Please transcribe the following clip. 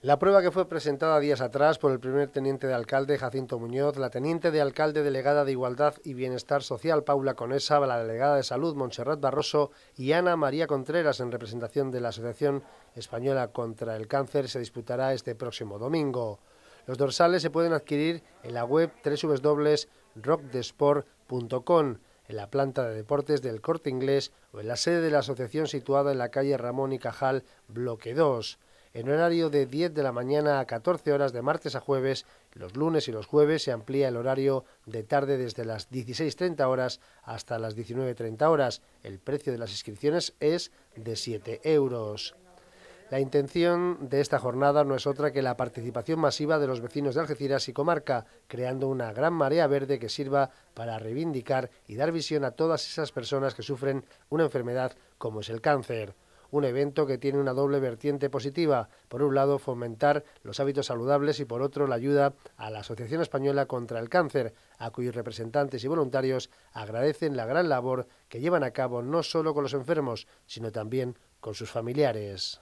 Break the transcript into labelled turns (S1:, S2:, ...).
S1: La prueba que fue presentada días atrás por el primer teniente de alcalde Jacinto Muñoz, la teniente de alcalde delegada de Igualdad y Bienestar Social Paula Conesa, la delegada de Salud Montserrat Barroso y Ana María Contreras en representación de la Asociación Española contra el Cáncer se disputará este próximo domingo. Los dorsales se pueden adquirir en la web www.rockdesport.com, en la planta de deportes del Corte Inglés o en la sede de la asociación situada en la calle Ramón y Cajal, bloque 2 en horario de 10 de la mañana a 14 horas de martes a jueves. Los lunes y los jueves se amplía el horario de tarde desde las 16.30 horas hasta las 19.30 horas. El precio de las inscripciones es de 7 euros. La intención de esta jornada no es otra que la participación masiva de los vecinos de Algeciras y comarca, creando una gran marea verde que sirva para reivindicar y dar visión a todas esas personas que sufren una enfermedad como es el cáncer un evento que tiene una doble vertiente positiva. Por un lado, fomentar los hábitos saludables y por otro, la ayuda a la Asociación Española contra el Cáncer, a cuyos representantes y voluntarios agradecen la gran labor que llevan a cabo no solo con los enfermos, sino también con sus familiares.